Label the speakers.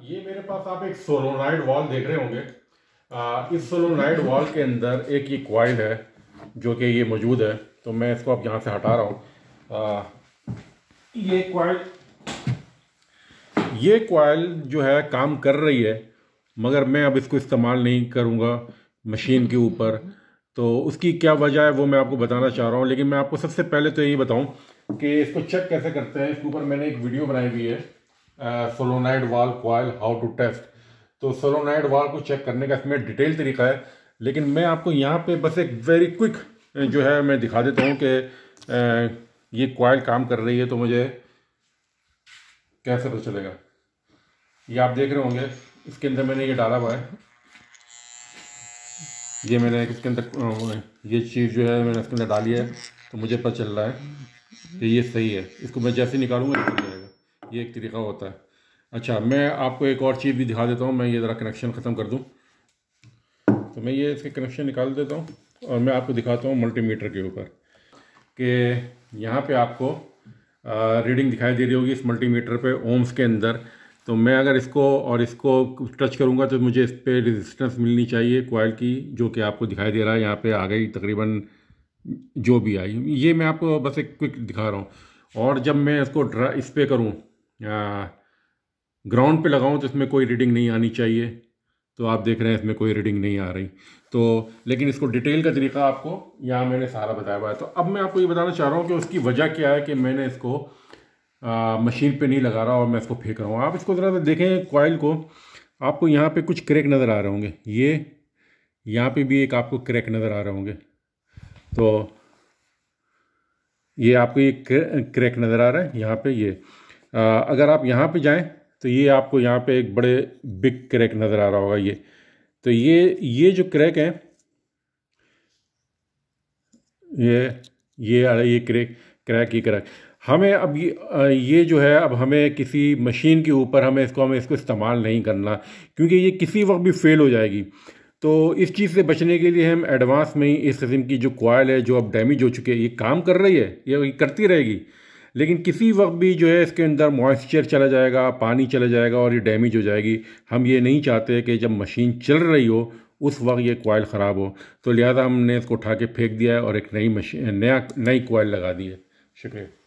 Speaker 1: ये मेरे पास आप एक सोलोनाइड वॉल देख रहे होंगे इस सोलोनाइड वॉल के अंदर एक ये क्वाइल है जो कि ये मौजूद है तो मैं इसको अब यहाँ से हटा रहा हूँ ये क्वाइल ये क्वाइल जो है काम कर रही है मगर मैं अब इसको इस्तेमाल नहीं करूँगा मशीन के ऊपर तो उसकी क्या वजह है वो मैं आपको बताना चाह रहा हूँ लेकिन मैं आपको सबसे पहले तो यही बताऊँ कि इसको चेक कैसे करते हैं इसके ऊपर मैंने एक वीडियो बनाई हुई है solenoid valve coil how to test तो सोलोनाइड वाल को चेक करने का इसमें डिटेल तरीका है लेकिन मैं आपको यहाँ पे बस एक वेरी क्विक uh, जो है मैं दिखा देता हूँ कि uh, ये क्वाइल काम कर रही है तो मुझे कैसे पता चलेगा ये आप देख रहे होंगे इसके अंदर मैंने ये डाला हुआ है ये मैंने इसके अंदर uh, ये चीज़ जो है मैंने इसके अंदर डाली है तो मुझे पता चल रहा है कि ये सही है इसको मैं जैसे निकालूंगा निकल ये एक तरीका होता है अच्छा मैं आपको एक और चीज़ भी दिखा देता हूँ मैं ये ज़रा कनेक्शन ख़त्म कर दूँ तो मैं ये इसके कनेक्शन निकाल देता हूँ और मैं आपको दिखाता हूँ मल्टीमीटर के ऊपर कि यहाँ पे आपको रीडिंग दिखाई दे रही होगी इस मल्टीमीटर पे ओम्स के अंदर तो मैं अगर इसको और इसको टच करूँगा तो मुझे इस पर रेजिस्टेंस मिलनी चाहिए कोयल की जो कि आपको दिखाई दे रहा है यहाँ पे आ गई तकरीबन जो भी आई ये मैं आपको बस एक क्विक दिखा रहा हूँ और जब मैं इसको ड्रा इस पर करूँ ग्राउंड पे लगाऊं तो इसमें कोई रीडिंग नहीं आनी चाहिए तो आप देख रहे हैं इसमें कोई रीडिंग नहीं आ रही तो लेकिन इसको डिटेल का तरीका आपको यहाँ मैंने सारा बताया हुआ है तो अब मैं आपको ये बताना चाह रहा हूँ कि उसकी वजह क्या है कि मैंने इसको आ, मशीन पे नहीं लगा रहा और मैं इसको फेंक रहा हूँ आप इसको ज़रा देखें कॉयल को आपको यहाँ पे कुछ क्रैक नज़र आ रहे होंगे ये यहाँ पे भी एक आपको क्रैक नज़र आ रहे होंगे तो ये आपको ये क्रैक नज़र आ रहा है यहाँ पे ये अगर आप यहाँ पे जाएं तो ये आपको यहाँ पे एक बड़े बिग क्रैक नज़र आ रहा होगा ये तो ये ये जो क्रैक है ये ये आ रहा ये क्रैक क्रैक ये क्रैक हमें अब ये ये जो है अब हमें किसी मशीन के ऊपर हमें इसको हमें इसको इस्तेमाल नहीं करना क्योंकि ये किसी वक्त भी फेल हो जाएगी तो इस चीज़ से बचने के लिए हम एडवांस में ही इस किस्म की जो कोयल है जो अब डैमेज हो चुकी है ये काम कर रही है ये करती रहेगी लेकिन किसी वक्त भी जो है इसके अंदर मॉइस्चर चला जाएगा पानी चला जाएगा और ये डैमेज हो जाएगी हम ये नहीं चाहते कि जब मशीन चल रही हो उस वक्त ये कोयल ख़राब हो तो लिहाजा हमने इसको उठा के फेंक दिया है और एक नई मशीन नया नई कोयल लगा दी है शुक्रिया